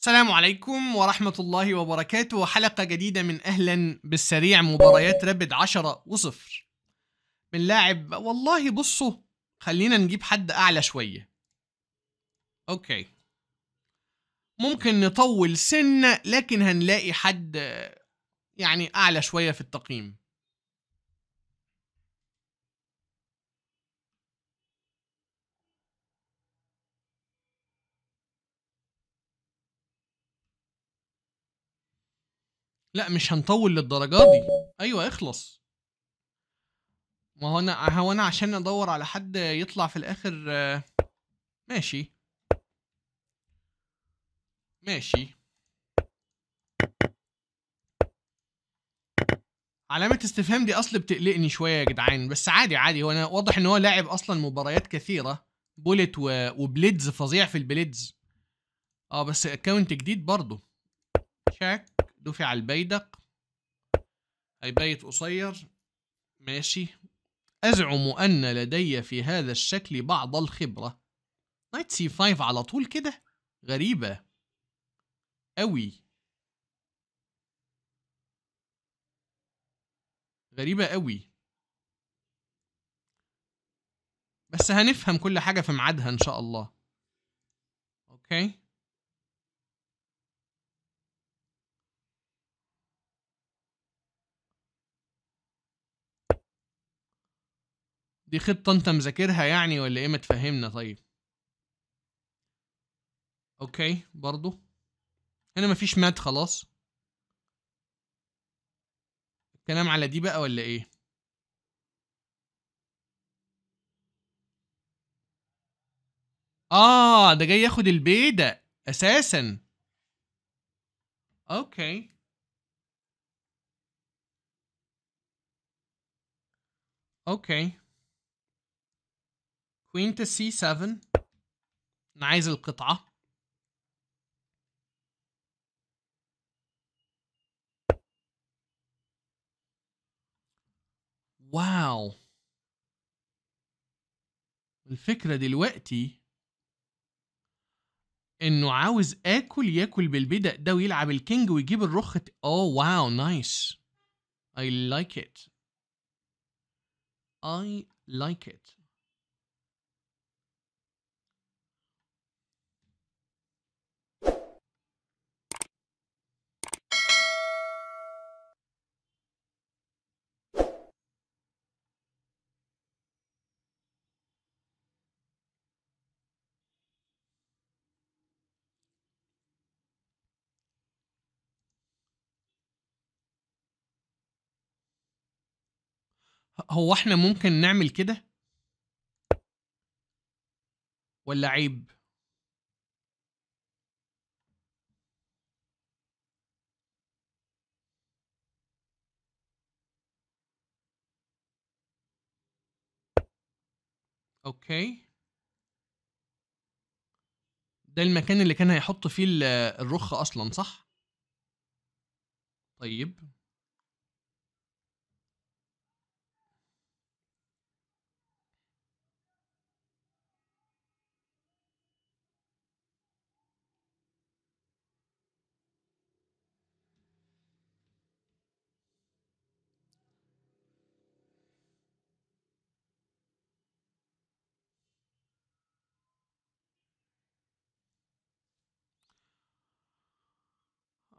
السلام عليكم ورحمة الله وبركاته وحلقة جديدة من أهلا بالسريع مباريات رابد 10 وصفر من لاعب والله بصوا خلينا نجيب حد أعلى شوية أوكي ممكن نطول سنة لكن هنلاقي حد يعني أعلى شوية في التقييم لا مش هنطول للدرجه دي ايوه اخلص ما هو انا هو انا عشان ادور على حد يطلع في الاخر ماشي ماشي علامة استفهام دي اصل بتقلقني شوية يا جدعان بس عادي عادي هو انا واضح ان هو لاعب اصلا مباريات كثيرة بوليت و... وبليدز فظيع في البليدز اه بس اكونت جديد برضه شاك دفع البيدق أي بيت قصير ماشي أزعم أن لدي في هذا الشكل بعض الخبرة نايت سي 5 على طول كده غريبة أوي غريبة أوي بس هنفهم كل حاجة في ميعادها إن شاء الله أوكي دي خطة انت مذاكرها يعني ولا ايه ما تفهمنا طيب اوكي برضو هنا مفيش مات خلاص الكلام على دي بقى ولا ايه اه ده جاي ياخد البيدة اساسا اوكي اوكي كوين تو سي 7 انا عايز القطعه واو الفكره دلوقتي انه عاوز اكل ياكل بالبدأ ده ويلعب الكينج ويجيب الرخ او واو نايس اي لايك ات اي لايك ات هو احنا ممكن نعمل كده ولا عيب اوكي ده المكان اللي كان هيحط فيه الرخ اصلا صح طيب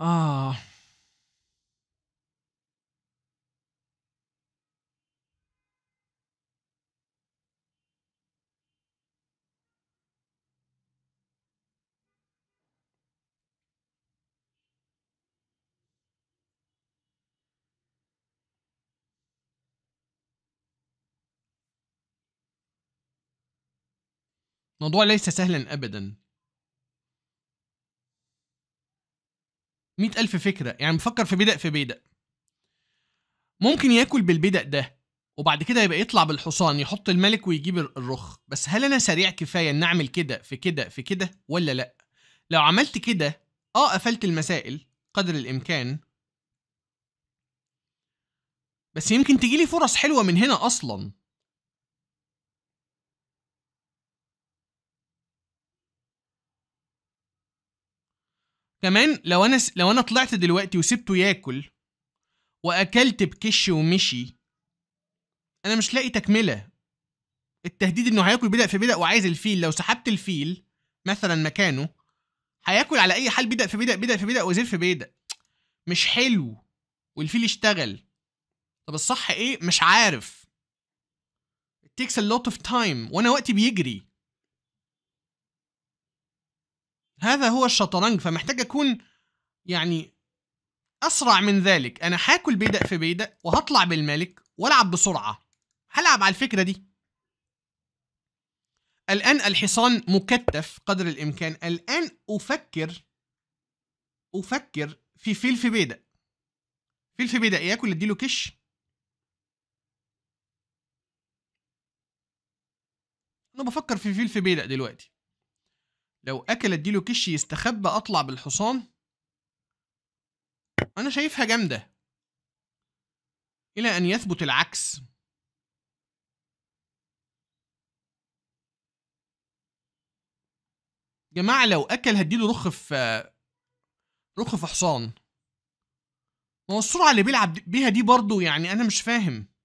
آه الموضوع ليس سهلا ابدا مئة ألف فكرة يعني بفكر في بدأ في بدأ ممكن ياكل بالبدأ ده وبعد كده يبقى يطلع بالحصان يحط الملك ويجيب الرخ بس هل أنا سريع كفاية إن أعمل كده في كده في كده ولا لأ لو عملت كده آه قفلت المسائل قدر الإمكان بس يمكن تجيلي فرص حلوة من هنا أصلا كمان لو انا س... لو انا طلعت دلوقتي وسبته ياكل واكلت بكش ومشي انا مش لاقي تكمله التهديد انه هياكل بدأ في بدأ وعايز الفيل لو سحبت الفيل مثلا مكانه هياكل على اي حال بدأ في بدأ بدأ في بدأ وزير في بدأ مش حلو والفيل اشتغل طب الصح ايه مش عارف it takes a lot of time وانا وقتي بيجري هذا هو الشطرنج فمحتاج اكون يعني اسرع من ذلك انا هاكل بيدق في بيدق وهطلع بالملك والعب بسرعه هلعب على الفكره دي الان الحصان مكتف قدر الامكان الان افكر افكر في فيل في بيدق فيل في بيدق ياكل اديله كش انا بفكر في فيل في بيدق دلوقتي لو اكل اديله كش يستخبى اطلع بالحصان انا شايفها جامده الى ان يثبت العكس جماعه لو اكل هديله رخ في رخ في حصان ما هو السرعه اللي بيلعب بيها دي برضه يعني انا مش فاهم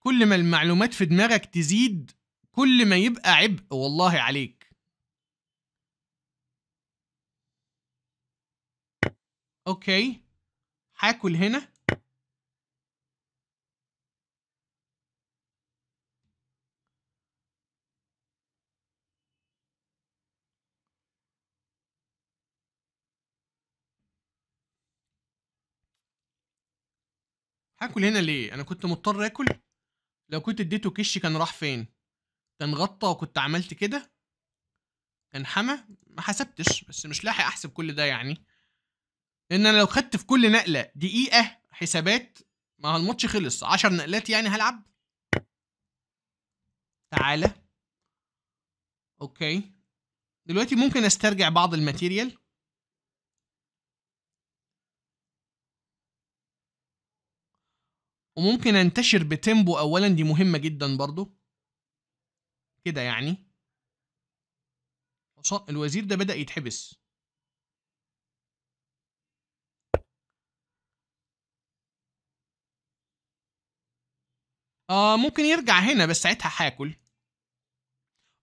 كل ما المعلومات في دماغك تزيد كل ما يبقى عبء والله عليك اوكي هاكل هنا هاكل هنا ليه انا كنت مضطر اكل لو كنت اديته كش كان راح فين كان غطى وكنت عملت كده كان حمى ما حسبتش بس مش لاحق احسب كل ده يعني لان انا لو خدت في كل نقله دقيقه حسابات ما الماتش خلص 10 نقلات يعني هلعب تعالى اوكي دلوقتي ممكن استرجع بعض الماتيريال وممكن انتشر بتيمبو اولا دي مهمه جدا برضو كده يعني الوزير ده بدا يتحبس آه ممكن يرجع هنا بس ساعتها هاكل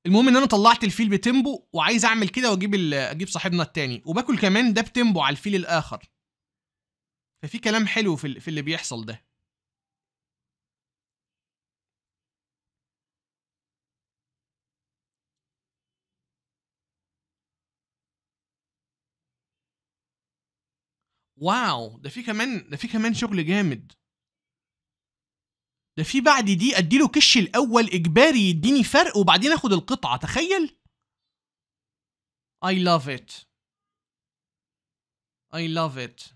المهم ان انا طلعت الفيل بتيمبو وعايز اعمل كده واجيب اجيب صاحبنا التاني وباكل كمان ده بتيمبو على الفيل الاخر ففي كلام حلو في اللي بيحصل ده واو ده في كمان ده في كمان شغل جامد ده في بعد دي اديله كش الاول اجباري يديني فرق وبعدين اخد القطعه تخيل I love it I love it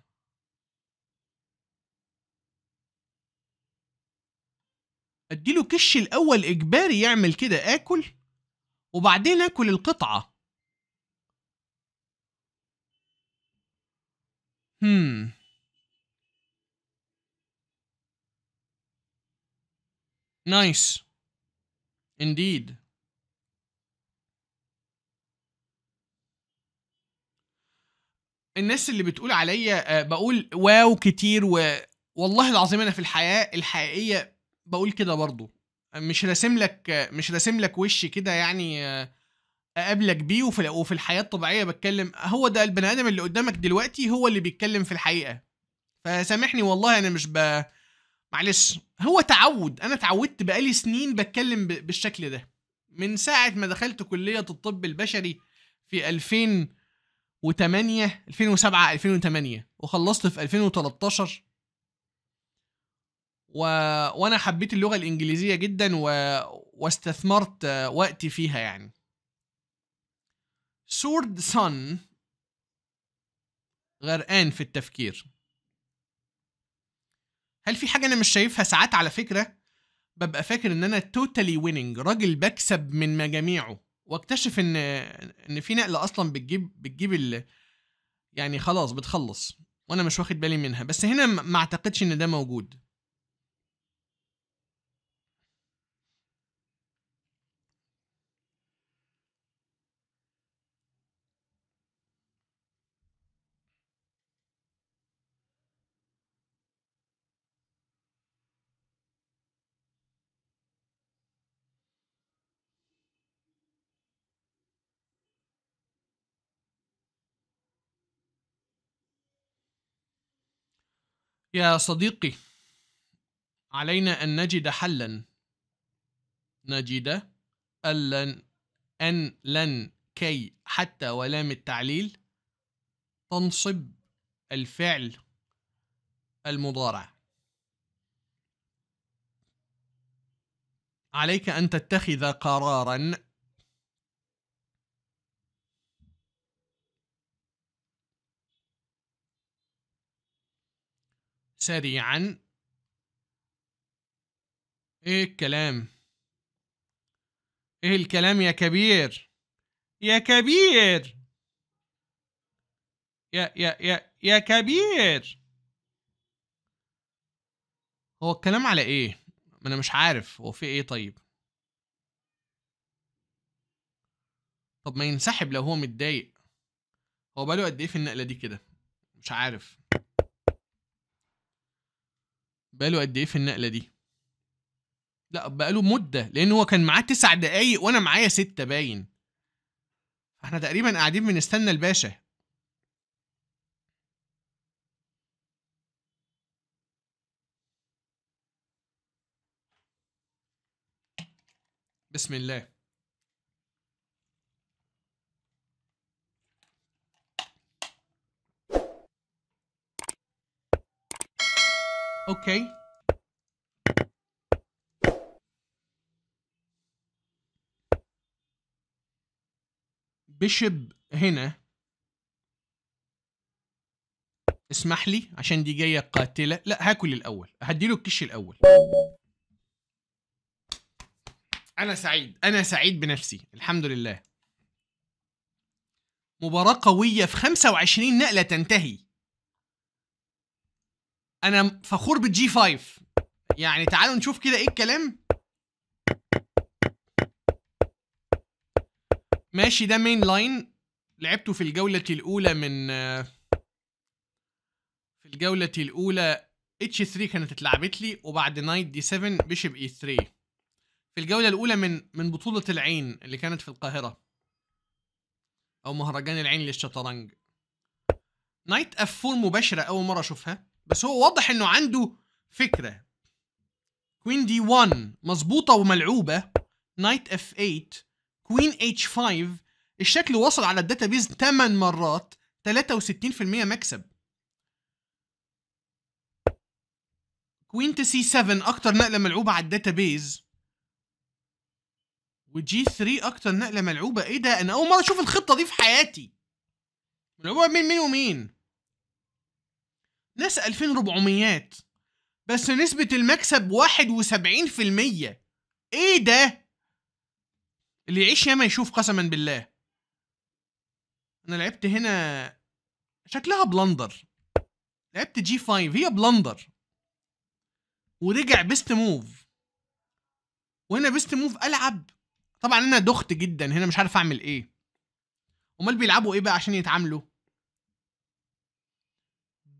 اديله كش الاول اجباري يعمل كده اكل وبعدين اكل القطعه Hmm. Nice. Indeed. الناس اللي بتقول عليا آه، بقول واو كتير و والله العظيم انا في الحياه الحقيقيه بقول كده برضه مش راسم لك مش راسم لك وش كده يعني آه، اقابلك بيه وفي وفي الحياه الطبيعيه بتكلم هو ده البني ادم اللي قدامك دلوقتي هو اللي بيتكلم في الحقيقه فسامحني والله انا مش ب معلش هو تعود انا اتعودت بقالي سنين بتكلم ب... بالشكل ده من ساعه ما دخلت كليه الطب البشري في 2008 2007 2008 وخلصت في 2013 و... وانا حبيت اللغه الانجليزيه جدا و... واستثمرت وقتي فيها يعني سورد سن غرقان في التفكير هل في حاجة أنا مش شايفها ساعات على فكرة ببقى فاكر إن أنا توتالي ويننج راجل بكسب من مجاميعه واكتشف إن إن في نقلة أصلا بتجيب بتجيب ال يعني خلاص بتخلص وأنا مش واخد بالي منها بس هنا ما أعتقدش إن ده موجود يا صديقي علينا أن نجد حلا نجد ألن أن لن كي حتى ولام التعليل تنصب الفعل المضارع عليك أن تتخذ قرارا سريعا ايه الكلام ايه الكلام يا كبير يا كبير يا يا يا يا كبير هو الكلام على ايه ما انا مش عارف هو في ايه طيب طب ما ينسحب لو هو متضايق هو بقاله قد ايه في النقله دي كده مش عارف بقاله قد ايه في النقله دي لا بقاله مده لان هو كان معاه تسع دقايق وانا معايا سته باين احنا تقريبا قاعدين بنستنى الباشا بسم الله اوكي بشب هنا اسمح لي عشان دي جايه قاتله لا هاكل الاول هديله الكش الاول انا سعيد انا سعيد بنفسي الحمد لله مباراه قويه في 25 نقله تنتهي انا فخور بالجي 5 يعني تعالوا نشوف كده ايه الكلام ماشي ده مين لاين لعبته في الجولة الأولى من في الجولة الأولى اتش 3 كانت اتلعبت لي وبعد نايت دي 7 بيشب اي 3 في الجولة الأولى من من بطولة العين اللي كانت في القاهرة أو مهرجان العين للشطرنج نايت اف 4 مباشرة أول مرة أشوفها بس هو واضح انه عنده فكره كوين دي 1 مظبوطه وملعوبه نايت اف 8 كوين اتش 5 الشكل وصل على الداتابيز 8 مرات 63% مكسب كوين تو سي 7 اكتر نقله ملعوبه على الداتابيز وجي 3 اكتر نقله ملعوبه ايه ده انا اول مره اشوف الخطه دي في حياتي ملعوبه مين مين ومين ناس 2400 بس نسبة المكسب 71% ايه ده؟ اللي يعيش ياما يشوف قسما بالله انا لعبت هنا شكلها بلندر لعبت جي 5 هي بلندر ورجع بيست موف وهنا بيست موف العب طبعا انا دخت جدا هنا مش عارف اعمل ايه امال بيلعبوا ايه بقى عشان يتعاملوا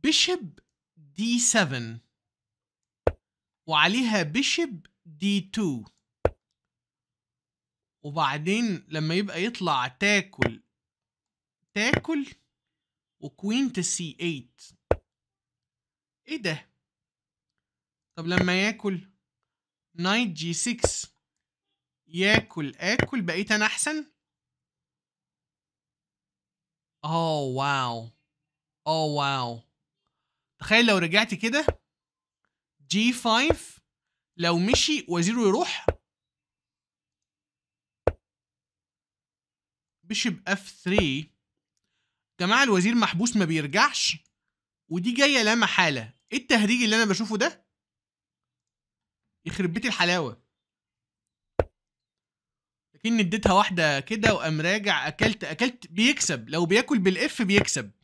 بيشب دي 7 وعليها بيشب دي 2 وبعدين لما يبقى يطلع تاكل تاكل وكوين تو سي 8 ايه ده طب لما ياكل نايت جي 6 ياكل اكل بقيت انا احسن اوه واو اوه واو تخيل لو رجعت كده جي 5 لو مشي وزيره يروح بيشب اف 3 جماعه الوزير محبوس ما بيرجعش ودي جايه لا محاله ايه التهريج اللي انا بشوفه ده يخرب بيت الحلاوه لكن اديتها واحده كده وقام راجع اكلت اكلت بيكسب لو بياكل بالاف بيكسب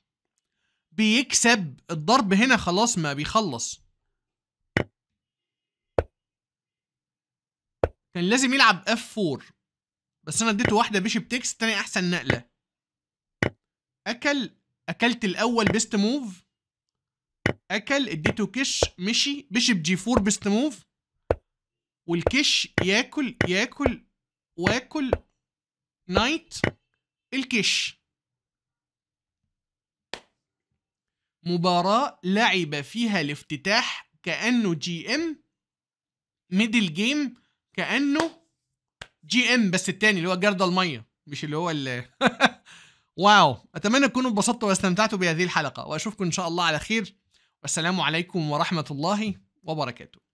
بيكسب الضرب هنا خلاص ما بيخلص كان لازم يلعب اف 4 بس انا اديته واحده بيشب تكس تاني احسن نقله اكل اكلت الاول بيست موف اكل اديته كش مشي بيشب جي 4 بيست موف والكش ياكل ياكل واكل نايت الكش مباراة لعب فيها الافتتاح كأنه جي ام ميدل جيم كأنه جي ام بس التاني اللي هو جرد المية مش اللي هو اللي واو أتمنى تكونوا اتبسطتوا واستمتعتوا بهذه الحلقة وأشوفكم إن شاء الله على خير والسلام عليكم ورحمة الله وبركاته